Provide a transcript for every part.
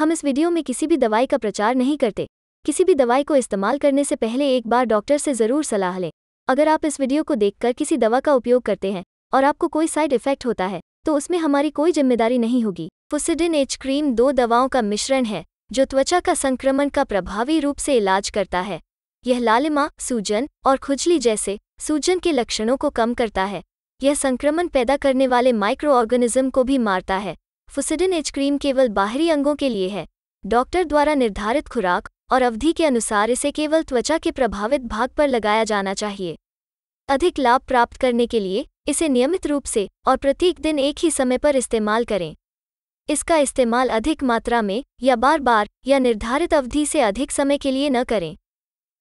हम इस वीडियो में किसी भी दवाई का प्रचार नहीं करते किसी भी दवाई को इस्तेमाल करने से पहले एक बार डॉक्टर से ज़रूर सलाह लें अगर आप इस वीडियो को देखकर किसी दवा का उपयोग करते हैं और आपको कोई साइड इफेक्ट होता है तो उसमें हमारी कोई जिम्मेदारी नहीं होगी फुसिडिन एच क्रीम दो दवाओं का मिश्रण है जो त्वचा का संक्रमण का प्रभावी रूप से इलाज करता है यह लालिमा सूजन और खुजली जैसे सूजन के लक्षणों को कम करता है यह संक्रमण पैदा करने वाले माइक्रो ऑर्गेनिज्म को भी मारता है फुसिडिन एज क्रीम केवल बाहरी अंगों के लिए है डॉक्टर द्वारा निर्धारित खुराक और अवधि के अनुसार इसे केवल त्वचा के प्रभावित भाग पर लगाया जाना चाहिए अधिक लाभ प्राप्त करने के लिए इसे नियमित रूप से और प्रत्येक दिन एक ही समय पर इस्तेमाल करें इसका इस्तेमाल अधिक मात्रा में या बार बार या निर्धारित अवधि से अधिक समय के लिए न करें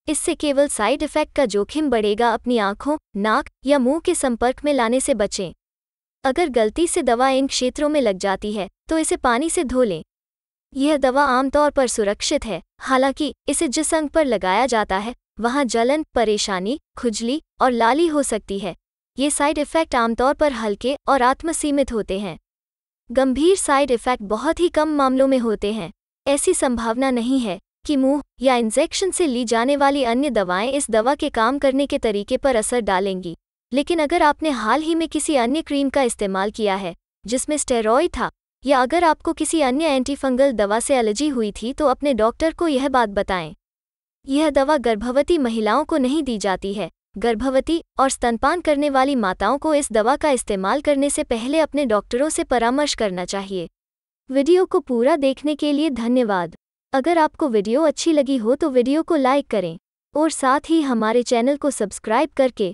इससे केवल साइड इफेक्ट का जोखिम बढ़ेगा अपनी आंखों नाक या मुंह के संपर्क में लाने से बचें अगर गलती से दवा इन क्षेत्रों में लग जाती है तो इसे पानी से धो लें यह दवा आमतौर पर सुरक्षित है हालांकि इसे जिस अंग पर लगाया जाता है वहां जलन परेशानी खुजली और लाली हो सकती है ये साइड इफ़ेक्ट आमतौर पर हल्के और आत्मसीमित होते हैं गंभीर साइड इफ़ेक्ट बहुत ही कम मामलों में होते हैं ऐसी संभावना नहीं है कि मुंह या इंजेक्शन से ली जाने वाली अन्य दवाएं इस दवा के काम करने के तरीके पर असर डालेंगी लेकिन अगर आपने हाल ही में किसी अन्य क्रीम का इस्तेमाल किया है जिसमें स्टेरॉय था या अगर आपको किसी अन्य एंटीफंगल दवा से एलर्जी हुई थी तो अपने डॉक्टर को यह बात बताएं यह दवा गर्भवती महिलाओं को नहीं दी जाती है गर्भवती और स्तनपान करने वाली माताओं को इस दवा का इस्तेमाल करने से पहले अपने डॉक्टरों से परामर्श करना चाहिए वीडियो को पूरा देखने के लिए धन्यवाद अगर आपको वीडियो अच्छी लगी हो तो वीडियो को लाइक करें और साथ ही हमारे चैनल को सब्सक्राइब करके